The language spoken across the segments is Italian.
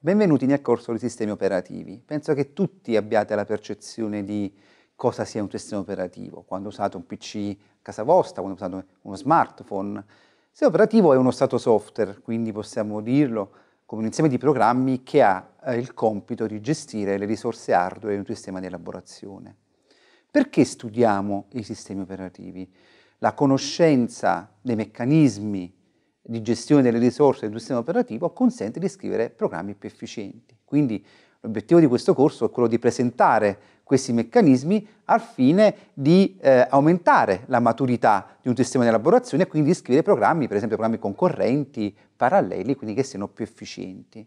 Benvenuti nel corso di sistemi operativi. Penso che tutti abbiate la percezione di cosa sia un sistema operativo, quando usate un PC a casa vostra, quando usate uno smartphone. Il sistema operativo è uno stato software, quindi possiamo dirlo come un insieme di programmi che ha eh, il compito di gestire le risorse hardware di un sistema di elaborazione. Perché studiamo i sistemi operativi? La conoscenza dei meccanismi di gestione delle risorse del tuo sistema operativo consente di scrivere programmi più efficienti. Quindi l'obiettivo di questo corso è quello di presentare questi meccanismi al fine di eh, aumentare la maturità di un sistema di elaborazione e quindi di scrivere programmi, per esempio programmi concorrenti, paralleli, quindi che siano più efficienti.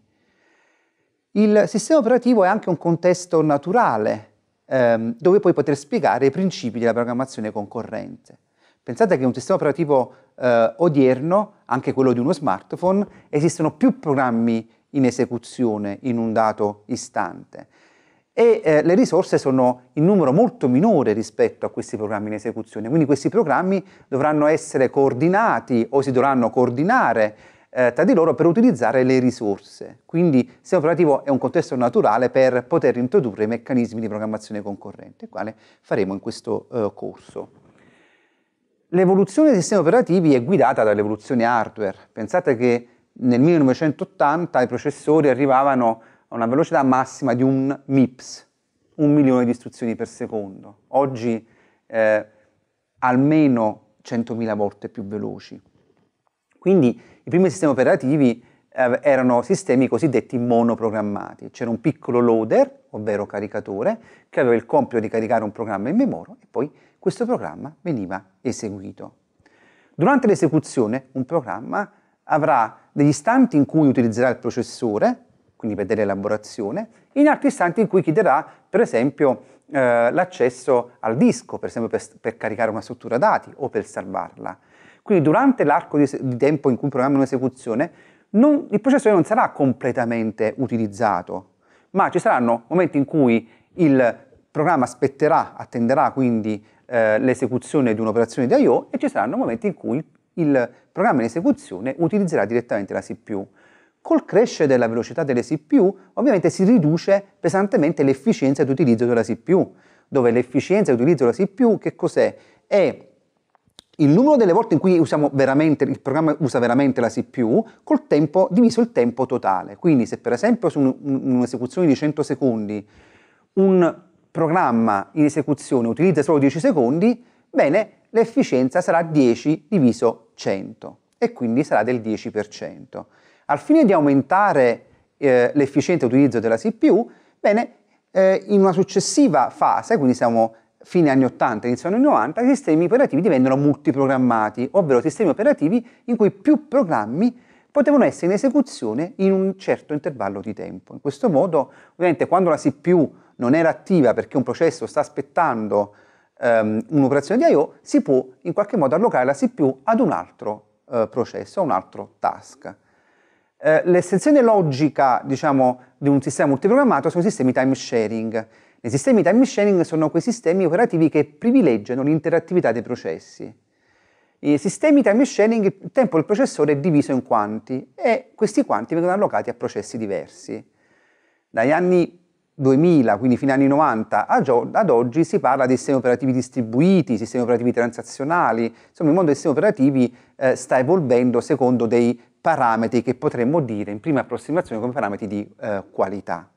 Il sistema operativo è anche un contesto naturale ehm, dove puoi poter spiegare i principi della programmazione concorrente. Pensate che un sistema operativo eh, odierno, anche quello di uno smartphone, esistono più programmi in esecuzione in un dato istante e eh, le risorse sono in numero molto minore rispetto a questi programmi in esecuzione, quindi questi programmi dovranno essere coordinati o si dovranno coordinare eh, tra di loro per utilizzare le risorse. Quindi il sistema operativo è un contesto naturale per poter introdurre meccanismi di programmazione concorrente, quale faremo in questo eh, corso. L'evoluzione dei sistemi operativi è guidata dall'evoluzione hardware. Pensate che nel 1980 i processori arrivavano a una velocità massima di un MIPS, un milione di istruzioni per secondo. Oggi eh, almeno 100.000 volte più veloci. Quindi i primi sistemi operativi eh, erano sistemi cosiddetti monoprogrammati. C'era un piccolo loader, ovvero caricatore, che aveva il compito di caricare un programma in memoria e poi questo programma veniva eseguito. Durante l'esecuzione un programma avrà degli istanti in cui utilizzerà il processore, quindi per dell'elaborazione, e in altri istanti in cui chiederà, per esempio, eh, l'accesso al disco, per esempio per, per, caricare una struttura dati o per salvarla. Quindi durante l'arco di, di tempo in cui il programma è in esecuzione, non, il processore non sarà completamente utilizzato, ma ci saranno momenti in cui il programma aspetterà, attenderà quindi eh, l'esecuzione di un'operazione di I.O. e ci saranno momenti in cui il programma in esecuzione utilizzerà direttamente la CPU. Col crescere della velocità delle CPU, ovviamente si riduce pesantemente l'efficienza di utilizzo della CPU, dove l'efficienza di utilizzo della CPU che cos'è? È il numero delle volte in cui usiamo veramente, il programma usa veramente la CPU col tempo diviso il tempo totale. Quindi se per esempio su un'esecuzione di 100 secondi un programma in esecuzione utilizza solo 10 secondi, bene, l'efficienza sarà 10 diviso 100 e quindi sarà del 10%. Al fine di aumentare eh, l'efficiente utilizzo della CPU, bene, eh, in una successiva fase, quindi siamo fine anni 80, inizio anni 90, i sistemi operativi divennero multiprogrammati, ovvero sistemi operativi in cui più programmi potevano essere in esecuzione in un certo intervallo di tempo. In questo modo, ovviamente, quando la CPU non era attiva perché un processo sta aspettando um, un'operazione di I.O., si può in qualche modo allocare la CPU ad un altro uh, processo, a un altro task. Eh, l'estensione logica, diciamo, di un sistema multiprogrammato sono i sistemi time sharing. I sistemi time sharing sono quei sistemi operativi che privilegiano l'interattività dei processi. I sistemi time sharing, il tempo del processore è diviso in quanti e questi quanti vengono allocati a processi diversi. Dagli anni 2000, quindi fino agli anni 90, ad oggi si parla di sistemi operativi distribuiti, sistemi operativi transazionali, insomma il mondo dei sistemi operativi eh, sta evolvendo secondo dei parametri che potremmo dire in prima approssimazione come parametri di eh, qualità.